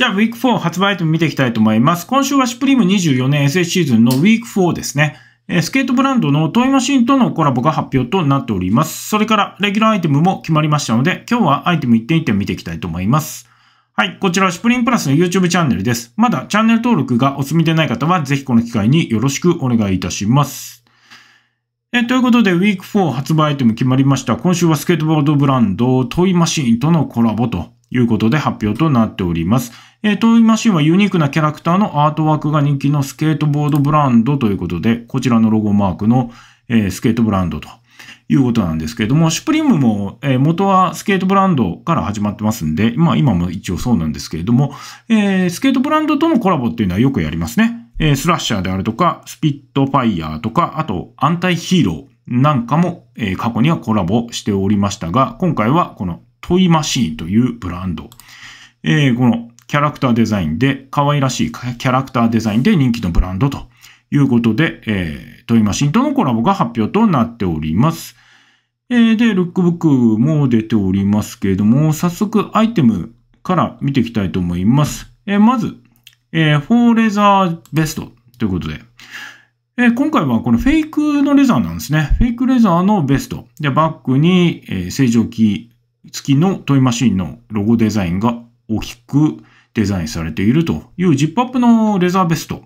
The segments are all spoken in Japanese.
じゃあ、ウィーク4発売アイテム見ていきたいと思います。今週はシプリ r e 2 4年 SS シーズンのウィーク4ですね。スケートブランドのトイマシンとのコラボが発表となっております。それから、レギュラーアイテムも決まりましたので、今日はアイテム1点1点見ていきたいと思います。はい、こちらはシプリ r プラスの YouTube チャンネルです。まだチャンネル登録がお済みでない方は、ぜひこの機会によろしくお願いいたします。えということで、ウィーク4発売アイテム決まりました。今週はスケートボードブランドトイマシンとのコラボということで発表となっております。えー、トイマシンはユニークなキャラクターのアートワークが人気のスケートボードブランドということで、こちらのロゴマークの、えー、スケートブランドということなんですけれども、シュプリームも、えー、元はスケートブランドから始まってますんで、まあ今も一応そうなんですけれども、えー、スケートブランドとのコラボっていうのはよくやりますね。えー、スラッシャーであるとか、スピットファイヤーとか、あとアンタイヒーローなんかも、えー、過去にはコラボしておりましたが、今回はこのトイマシーというブランド。えー、このキャラクターデザインで、可愛らしいキャラクターデザインで人気のブランドということで、えー、トイマシンとのコラボが発表となっております。えー、で、ルックブックも出ておりますけれども、早速アイテムから見ていきたいと思います。えー、まず、えー、フォーレザーベストということで、えー、今回はこのフェイクのレザーなんですね。フェイクレザーのベスト。で、バッグに、えー、正常キ付きのトイマシンのロゴデザインが大きくデザインされているというジップアップのレザーベスト。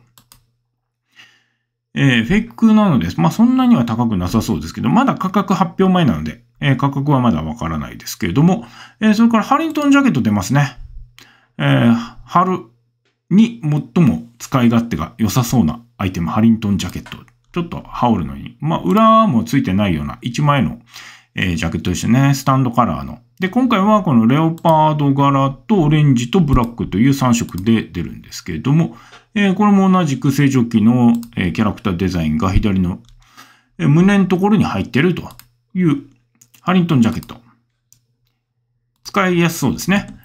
えー、フェイクなのです。まあ、そんなには高くなさそうですけど、まだ価格発表前なので、えー、価格はまだわからないですけれども、えー、それからハリントンジャケット出ますね。えー、春に最も使い勝手が良さそうなアイテム、ハリントンジャケット。ちょっと羽織るのに、まあ、裏もついてないような1枚のえー、ジャケットでしたね。スタンドカラーの。で、今回はこのレオパード柄とオレンジとブラックという3色で出るんですけれども、えー、これも同じく成長期の、えー、キャラクターデザインが左の、えー、胸のところに入ってるというハリントンジャケット。使いやすそうですね。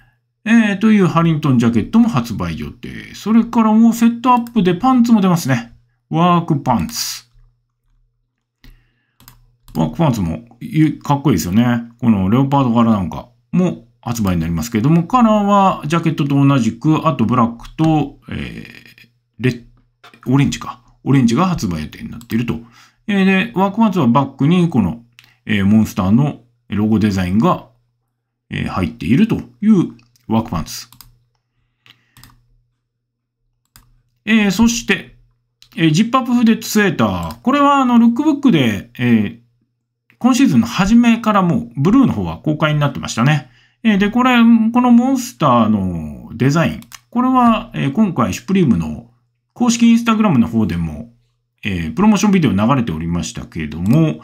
えー、というハリントンジャケットも発売予定。それからもうセットアップでパンツも出ますね。ワークパンツ。ワックパンツもかっこいいですよね。このレオパード柄なんかも発売になりますけれども、カラーはジャケットと同じく、あとブラックと、えー、オレンジか。オレンジが発売予定になっていると。えー、で、ワークパンツはバックにこの、えー、モンスターのロゴデザインが、えー、入っているというワークパンツ。えー、そして、えー、ジップアップフデッツエーター。これはあの、ルックブックで、えー、今シーズンの初めからもう、ブルーの方は公開になってましたね。えで、これ、このモンスターのデザイン、これは、え今回、シュプリームの公式インスタグラムの方でも、えプロモーションビデオ流れておりましたけれども、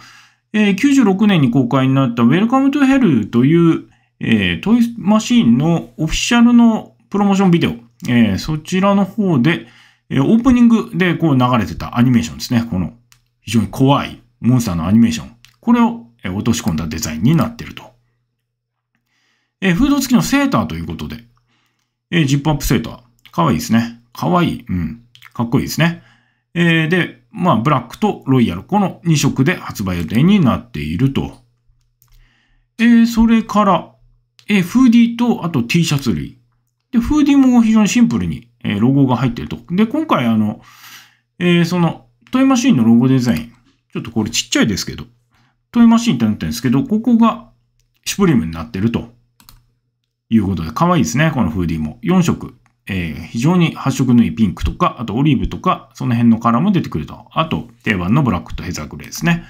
え96年に公開になった Welcome to Hell という、えトイマシーンのオフィシャルのプロモーションビデオ、えそちらの方で、えオープニングでこう流れてたアニメーションですね。この非常に怖いモンスターのアニメーション。これを落とし込んだデザインになっていると。えフード付きのセーターということで、えジップアップセーター。かわいいですね。かわいい。うん。かっこいいですね。えで、まあ、ブラックとロイヤル。この2色で発売予定になっていると。えそれから、えフーディーと、あと T シャツ類。で、フーディーも非常にシンプルに、えロゴが入ってると。で、今回あの、えー、その、トイマシーンのロゴデザイン。ちょっとこれちっちゃいですけど、トイマシンってなってるんですけど、ここがシュプリームになってるということで、可愛いですね、このフーディーも。4色。えー、非常に発色のいいピンクとか、あとオリーブとか、その辺のカラーも出てくると。あと、定番のブラックとヘザーグレーですね。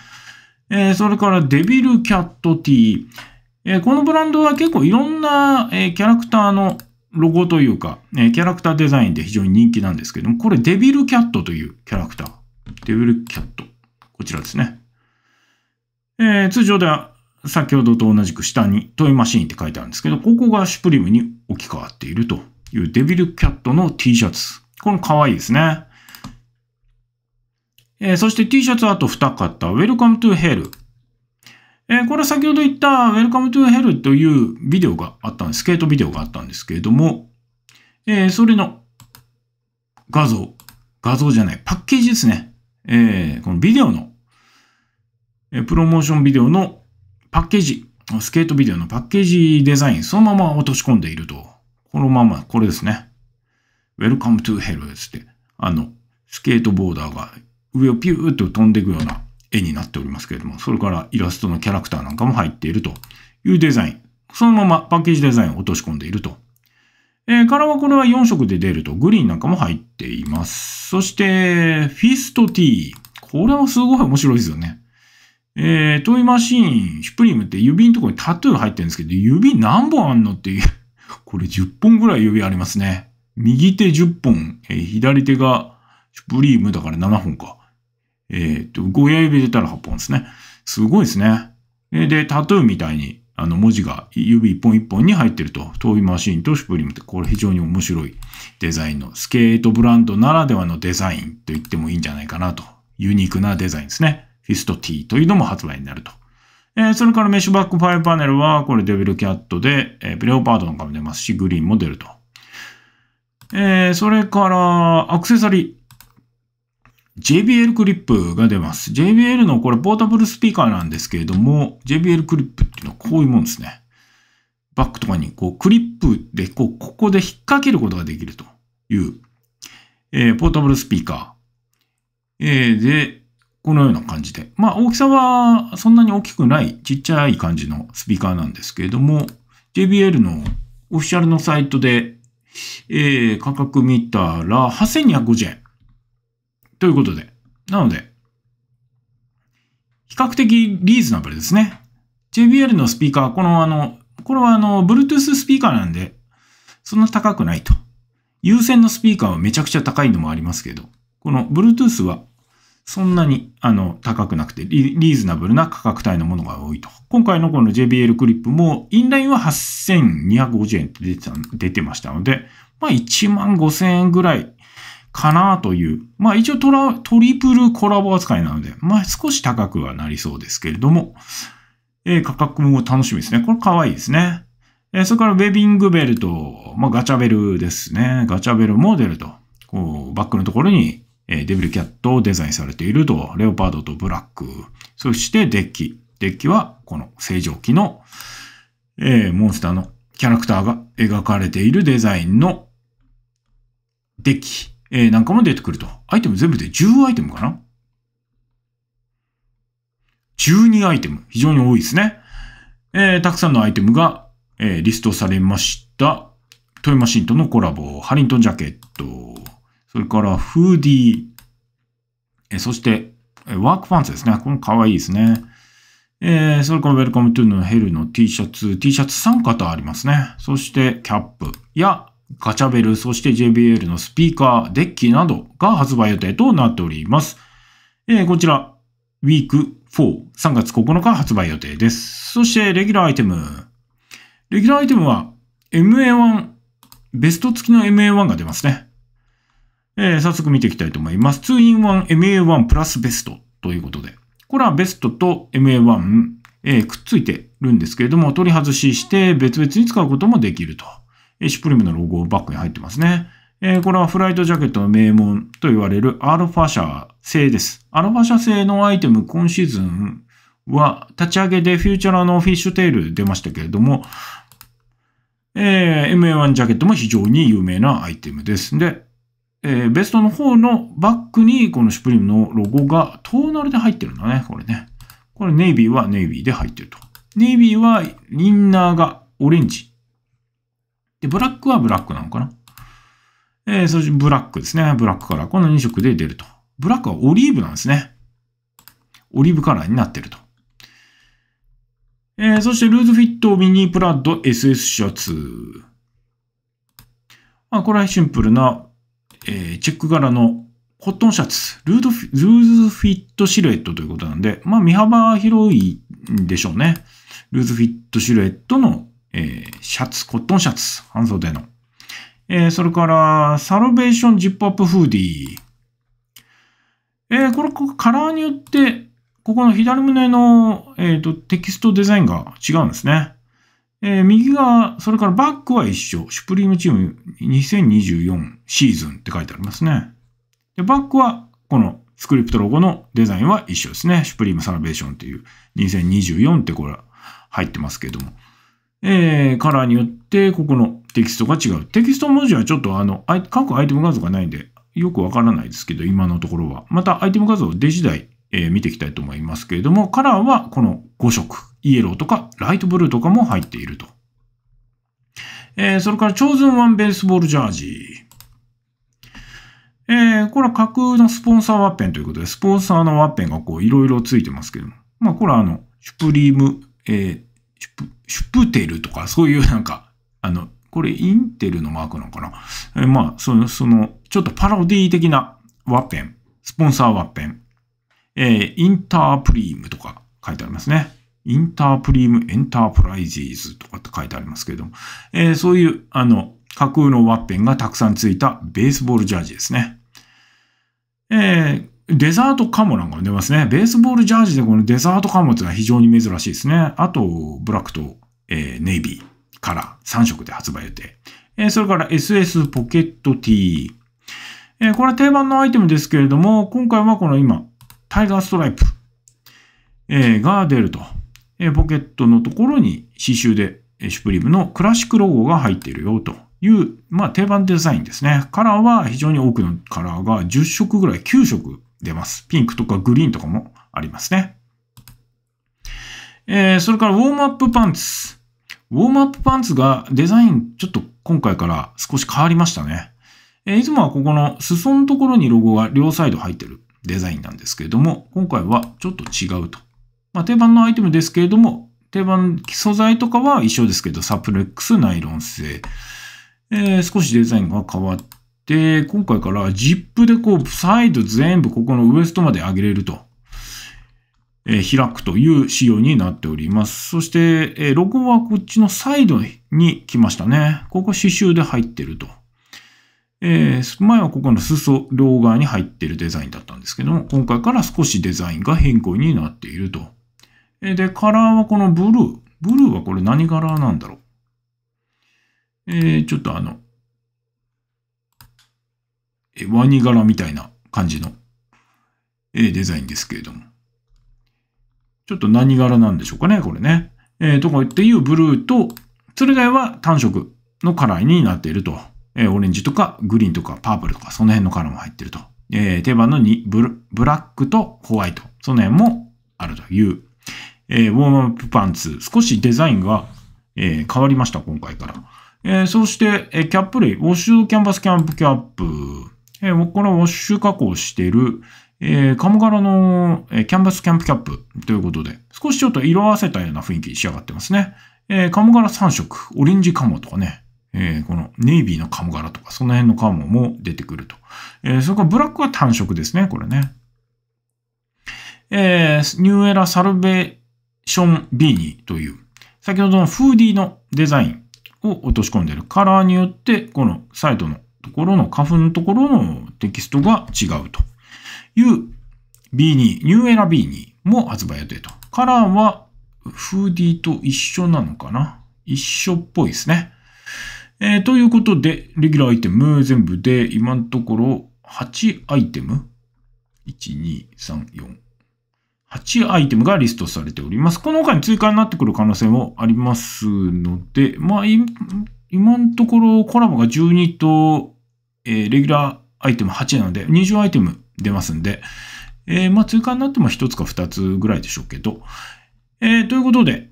えー、それからデビルキャットティー。えー、このブランドは結構いろんな、えー、キャラクターのロゴというか、えー、キャラクターデザインで非常に人気なんですけども、これデビルキャットというキャラクター。デビルキャット。こちらですね。えー、通常では先ほどと同じく下にトイマシーンって書いてあるんですけど、ここがシュプリムに置き換わっているというデビルキャットの T シャツ。この可愛いですね。えー、そして T シャツあと2型、Welcome to Hell。えー、これは先ほど言った Welcome to Hell というビデオがあったんです。スケートビデオがあったんですけれども、えー、それの画像、画像じゃない、パッケージですね。えー、このビデオのプロモーションビデオのパッケージ、スケートビデオのパッケージデザイン、そのまま落とし込んでいると。このまま、これですね。Welcome to Hell つって、あの、スケートボーダーが上をピューっと飛んでいくような絵になっておりますけれども、それからイラストのキャラクターなんかも入っているというデザイン。そのままパッケージデザインを落とし込んでいると。えー、からはこれは4色で出ると、グリーンなんかも入っています。そして、フィストティー。これはすごい面白いですよね。えー、トイマシーン、シュプリームって指のところにタトゥー入ってるんですけど、指何本あんのっていう。これ10本ぐらい指ありますね。右手10本、えー、左手がシュプリームだから7本か。えっ、ー、と、親指出たら8本ですね。すごいですね。で、タトゥーみたいに、あの文字が指一本一本に入ってると。トイマシーンとシュプリームって、これ非常に面白いデザインの、スケートブランドならではのデザインと言ってもいいんじゃないかなと。ユニークなデザインですね。フィスト T というのも発売になると。えー、それからメッシュバックファイパネルは、これデビルキャットで、えー、レオパードなんかも出ますし、グリーンも出ると。えー、それから、アクセサリー。JBL クリップが出ます。JBL のこれポータブルスピーカーなんですけれども、JBL クリップっていうのはこういうもんですね。バックとかにこうクリップでこうここで引っ掛けることができるという、えー、ポータブルスピーカー。えー、で、このような感じで。まあ、大きさはそんなに大きくない、ちっちゃい感じのスピーカーなんですけれども、JBL のオフィシャルのサイトで、えー、価格見たら8250円。ということで。なので、比較的リーズナブルですね。JBL のスピーカー、このあの、これはあの、Bluetooth スピーカーなんで、そんな高くないと。有線のスピーカーはめちゃくちゃ高いのもありますけど、この Bluetooth はそんなにあの高くなくてリーズナブルな価格帯のものが多いと。今回のこの JBL クリップもインラインは8250円って出てた出てましたので、まあ1万5000円ぐらいかなという。まあ一応トラトリプルコラボ扱いなので、まあ少し高くはなりそうですけれども、えー、価格も楽しみですね。これ可愛いですね。えー、それからウェビングベルト、まあガチャベルですね。ガチャベルモデルと、こうバックのところにえー、デビルキャットをデザインされていると、レオパードとブラック、そしてデッキ。デッキはこの正常期の、えー、モンスターのキャラクターが描かれているデザインのデッキ、えー、なんかも出てくると。アイテム全部で10アイテムかな ?12 アイテム。非常に多いですね。えー、たくさんのアイテムが、えー、リストされました。トイマシンとのコラボ、ハリントンジャケット、それからフーディー、えそして、ワークパンツですね。この可愛いですね。えー、それからウェルカムトゥーのヘルの T シャツ、T シャツ3型ありますね。そしてキャップやガチャベル、そして JBL のスピーカー、デッキなどが発売予定となっております。えー、こちら、ウィーク4、3月9日発売予定です。そしてレギュラーアイテム。レギュラーアイテムは MA1、ベスト付きの MA1 が出ますね。えー、早速見ていきたいと思います。2-in-1MA1 プラスベストということで。これはベストと MA1、えー、くっついてるんですけれども、取り外しして別々に使うこともできると。えー、シュプリムのロゴバックに入ってますね。えー、これはフライトジャケットの名門と言われるアルファ社製です。アルファ社製のアイテム今シーズンは立ち上げでフューチャラのフィッシュテール出ましたけれども、えー、MA1 ジャケットも非常に有名なアイテムです。で、えー、ベストの方のバックにこのシュプリームのロゴがトーナルで入ってるんだね、これね。これネイビーはネイビーで入ってると。ネイビーはインナーがオレンジ。で、ブラックはブラックなのかな。えー、そしてブラックですね。ブラックカラー。この2色で出ると。ブラックはオリーブなんですね。オリーブカラーになってると。えー、そしてルーズフィットミニプラッド SS シャツ。まあ、これはシンプルなえー、チェック柄のコットンシャツ、ルードフィルーズフィットシルエットということなんで、まあ、身幅広いんでしょうね。ルーズフィットシルエットの、えー、シャツ、コットンシャツ、半袖の。えー、それから、サロベーションジップアップフーディー。えー、これ、ここカラーによって、ここの左胸の、えーとテキストデザインが違うんですね。えー、右側、それからバックは一緒。シュプリームチーム2024シーズンって書いてありますね。で、バックは、このスクリプトロゴのデザインは一緒ですね。シュプリームサラベーションっていう2024ってこれ入ってますけども。えー、カラーによって、ここのテキストが違う。テキスト文字はちょっとあの、各アイテム画像がないんで、よくわからないですけど、今のところは。また、アイテム画像を出次第、えー、見ていきたいと思いますけれども、カラーはこの5色イエローとかライトブルーとかも入っていると。えー、それから、チョーズンワンベースボールジャージえー、これは架空のスポンサーワッペンということで、スポンサーのワッペンがこう、いろいろついてますけども。まあ、これはあの、シュプリーム、えー、シュプ、シュプテルとか、そういうなんか、あの、これインテルのマークなのかな。えー、まあ、その、その、ちょっとパロディ的なワッペン、スポンサーワッペン、えー、インタープリームとか書いてありますね。インタープリームエンタープライジーズとかって書いてありますけれども、えー、そういう、あの、架空のワッペンがたくさんついたベースボールジャージですね。えー、デザートカモなんかも出ますね。ベースボールジャージでこのデザートカモっていうのは非常に珍しいですね。あと、ブラックと、えー、ネイビーカラー3色で発売予定。えー、それから SS ポケット T。えー、これは定番のアイテムですけれども、今回はこの今、タイガーストライプ、えー、が出ると。えポケットのところに刺繍で、えシュプリームのクラシックロゴが入っているよという、まあ、定番デザインですね。カラーは非常に多くのカラーが10色ぐらい、9色出ます。ピンクとかグリーンとかもありますね。えー、それからウォームアップパンツ。ウォームアップパンツがデザインちょっと今回から少し変わりましたね。えー、いつもはここの裾のところにロゴが両サイド入ってるデザインなんですけれども、今回はちょっと違うとまあ、定番のアイテムですけれども、定番素材とかは一緒ですけど、サプレックスナイロン製。えー、少しデザインが変わって、今回からジップでこう、サイド全部ここのウエストまで上げれると。え開くという仕様になっております。そして、えロゴはこっちのサイドに来ましたね。ここ刺繍で入ってると。えー、前はここの裾両側に入ってるデザインだったんですけども、今回から少しデザインが変更になっていると。えで、カラーはこのブルー。ブルーはこれ何柄なんだろうえー、ちょっとあの、え、ワニ柄みたいな感じの、えデザインですけれども。ちょっと何柄なんでしょうかね、これね。えー、とかっていうブルーと、それ以外は単色のカラーになっていると。えー、オレンジとかグリーンとかパープルとか、その辺のカラーも入ってると。えー、定番のにブラックとホワイト、その辺もあるというえー、ウォームアップパンツ、少しデザインが、えー、変わりました、今回から。えー、そして、えキャップ類、ウォッシュキャンバスキャンプキャップ、えー、これウォッシュ加工している、えー、カモ柄の、えキャンバスキャンプキャップということで、少しちょっと色合わせたような雰囲気に仕上がってますね。えー、カモ柄3色、オレンジカモとかね、えー、このネイビーのカモ柄とか、その辺のカモも出てくると。えー、それからブラックは単色ですね、これね。えー、ニューエラサルベション・ビーニーという、先ほどのフーディーのデザインを落とし込んでいるカラーによって、このサイドのところの花粉のところのテキストが違うという b ーニューエラ b ーも発売予定と。カラーはフーディーと一緒なのかな一緒っぽいですね。えー、ということで、レギュラーアイテム全部で今のところ8アイテム ?1、2、3、4、8アイテムがリストされております。この他に追加になってくる可能性もありますので、まあ、今のところコラボが12と、えー、レギュラーアイテム8なので、20アイテム出ますんで、えー、まあ、追加になっても1つか2つぐらいでしょうけど、えー、ということで、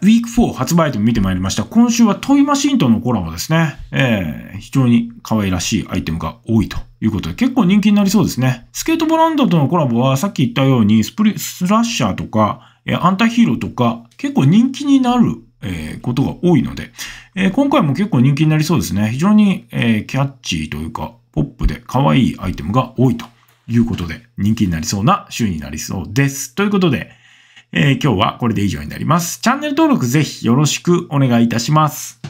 ウィーク4発売も見てまいりました。今週はトイマシンとのコラボですね。えー、非常に可愛らしいアイテムが多いということで、結構人気になりそうですね。スケートボランドとのコラボは、さっき言ったように、スプリ、スラッシャーとか、えー、アンタヒーローとか、結構人気になる、えー、ことが多いので、えー、今回も結構人気になりそうですね。非常に、えー、キャッチーというか、ポップで可愛いアイテムが多いということで、人気になりそうな週になりそうです。ということで、えー、今日はこれで以上になります。チャンネル登録ぜひよろしくお願いいたします。